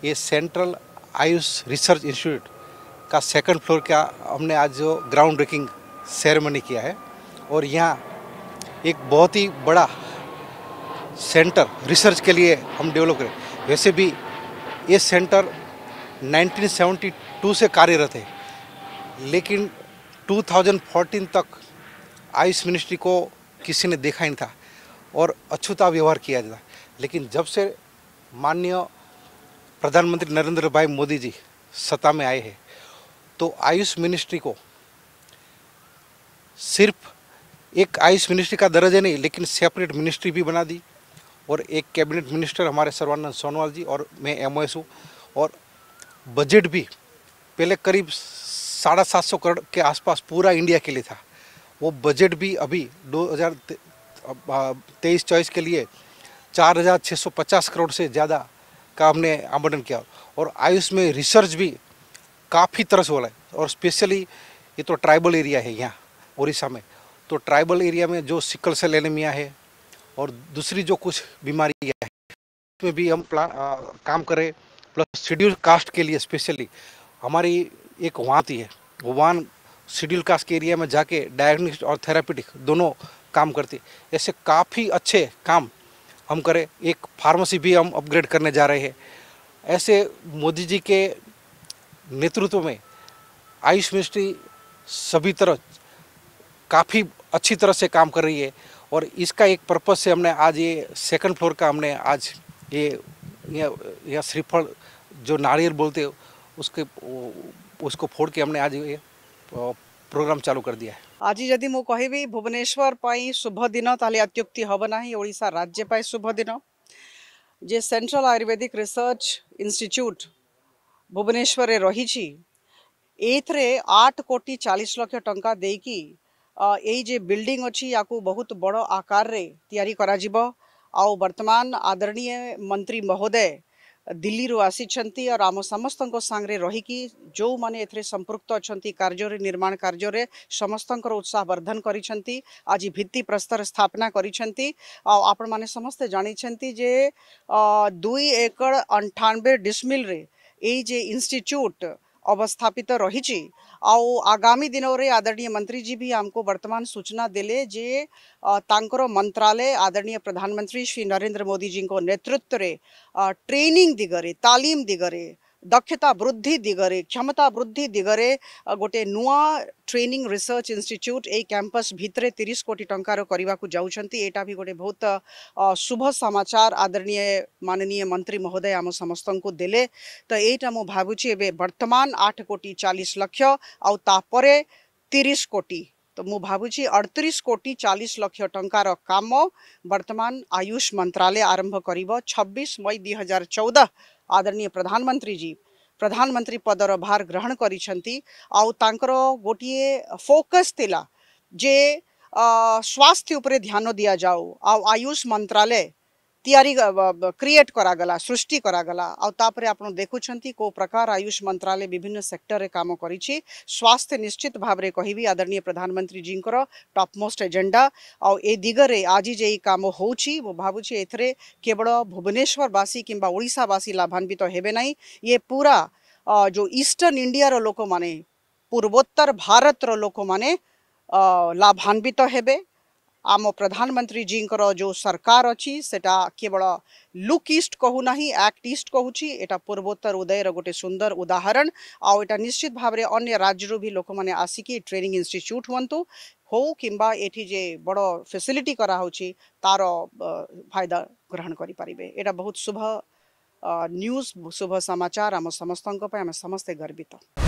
ये central Ayush research institute का second floor का हमने आज जो ग्राउंड ब्रेकिंग सेरेमनी किया है और यहाँ एक बहुत ही बड़ा सेंटर रिसर्च के लिए हम डेवलप करें वैसे भी ये सेंटर 1972 से कार्यरत है लेकिन 2014 तक आयुष मिनिस्ट्री को किसी ने देखा ही नहीं था और अछूता व्यवहार किया जाता लेकिन जब से माननीय प्रधानमंत्री नरेंद्र भाई मोदी जी सत्ता में आए हैं तो आयुष मिनिस्ट्री को सिर्फ एक आयुष मिनिस्ट्री का दर्जा नहीं लेकिन सेपरेट मिनिस्ट्री भी बना दी और एक कैबिनेट मिनिस्टर हमारे सर्वानंद सोनोवाल जी और मैं एम हूँ और बजट भी पहले करीब साढ़ा सात सौ करोड़ के आसपास पूरा इंडिया के लिए था वो बजट भी अभी दो हज़ार तेईस चौबीस के लिए चार हज़ार छः सौ पचास करोड़ से ज़्यादा का हमने आवंटन किया और आयुष में रिसर्च भी काफ़ी तरह से हो रहा है और स्पेशली ये तो ट्राइबल एरिया है यहाँ उड़ीसा में तो ट्राइबल एरिया में जो सिकल लेने में है और दूसरी जो कुछ बीमारी है उसमें भी हम प्लान काम करें प्लस शेड्यूल कास्ट के लिए स्पेशली हमारी एक वहाँ आती है वन शेड्यूल कास्ट के एरिया में जाके डायग्नोस्टिक और थेरापेटिक दोनों काम करती है ऐसे काफ़ी अच्छे काम हम करें एक फार्मेसी भी हम अपग्रेड करने जा रहे हैं ऐसे मोदी जी के नेतृत्व में आयुष मिनिस्ट्री सभी तरह काफ़ी अच्छी तरह से काम कर रही है और इसका एक पर्पज़ से हमने आज ये सेकंड फ्लोर का हमने आज ये या, या श्रीफल जो नारियल बोलते हैं उसके उसको फोड़ के हमने आज ये प्रोग्राम चालू कर दिया है आज यदि मुझे कह भुवनेश्वर पर शुभ दिन तत्युक्ति हम ना ओडा राज्य शुभ दिन जे central Ayurvedic research institute Bhubaneswar रही एथरे आठ कोटी चालीस लक्ष टा दे कि ये बिल्डिंग अच्छी या बहुत बड़ आकार रे तैयारी करा आउ वर्तमान आदरणीय मंत्री महोदय दिल्ली आसी और आम समस्त सांगे रहीकि जो मैंने एथे संपुक्त अच्छा कार्य निर्माण कार्य समस्त उत्साह वर्धन कर आज भित्तिप्रस्तर स्थापना करें समस्ते जानते दुई एकड़ अंठानबे डिस्मिले ये इनिट्यूट अवस्थापित रही आउ आगामी दिन में आदरणीय मंत्री जी भी आमको वर्तमान सूचना दे जे तांकर मंत्रालय आदरणीय प्रधानमंत्री श्री नरेंद्र मोदी जी को नेतृत्व में ट्रेनिंग दिगरे तालीम दिगरे ଦକ୍ଷତା ବୃଦ୍ଧି ଦିଗରେ କ୍ଷମତା ବୃଦ୍ଧି ଦିଗରେ ଗୋଟେ ନୂଆ ଟ୍ରେନିଂ ରିସର୍ଚ୍ଚ ଇନଷ୍ଟିଚ୍ୟୁଟ୍ ଏଇ କ୍ୟାମ୍ପସ୍ ଭିତରେ ତିରିଶ କୋଟି ଟଙ୍କାର କରିବାକୁ ଯାଉଛନ୍ତି ଏଇଟା ବି ଗୋଟେ ବହୁତ ଶୁଭ ସମାଚାର ଆଦରଣୀୟ ମାନନୀୟ ମନ୍ତ୍ରୀ ମହୋଦୟ ଆମ ସମସ୍ତଙ୍କୁ ଦେଲେ ତ ଏଇଟା ମୁଁ ଭାବୁଛି ଏବେ ବର୍ତ୍ତମାନ ଆଠ କୋଟି ଚାଳିଶ ଲକ୍ଷ ଆଉ ତାପରେ ତିରିଶ କୋଟି ତ ମୁଁ ଭାବୁଛି ଅଡ଼ତିରିଶ କୋଟି ଚାଳିଶ ଲକ୍ଷ ଟଙ୍କାର କାମ ବର୍ତ୍ତମାନ ଆୟୁଷ ମନ୍ତ୍ରାଳୟ ଆରମ୍ଭ କରିବ ଛବିଶ ମଇ ଦୁଇ ହଜାର ଚଉଦ आदरणीय प्रधानमंत्री जी प्रधानमंत्री पदर भार ग्रहण करोटे गोटिए फोकस थिला जे स्वास्थ्य उपरे ध्यान दिया जाऊ आयुष मंत्रालय तैयारी क्रिएट करागला सृष्टि करागला आपरे आप देखुं को प्रकार आयुष मंत्रालय विभिन्न सेक्टर में कम कर स्वास्थ्य निश्चित भाव में कहि आदरणीय प्रधानमंत्री जी टपमोस्ट एजेंडा आ दिगरे आज जे कम हो भावे केवल भुवनेश्वरवासी किसी लाभान्वित हो ये पूरा जो ईस्टर्न इंडिया लोक मैंने पूर्वोत्तर भारत लोक मैंने लाभान्वित तो हे आम प्रधानमंत्री जी जो सरकार अच्छी सेटा केवल लुक इस्ट कहूना ना एक्ट इस्ट कहूँ एटा पूर्वोत्तर उदयर गोटे सुंदर उदाहरण आउ एटा निश्चित भाव में अन्य राज्य भी लोक मैंने आसिकी ट्रेनिंग इन्यूट हूँ हो कि ये बड़ फैसिलिटी कराऊँ तार फायदा ग्रहण करें यहाँ बहुत शुभ न्यूज शुभ समाचार आम समस्त आम समस्ते गर्वित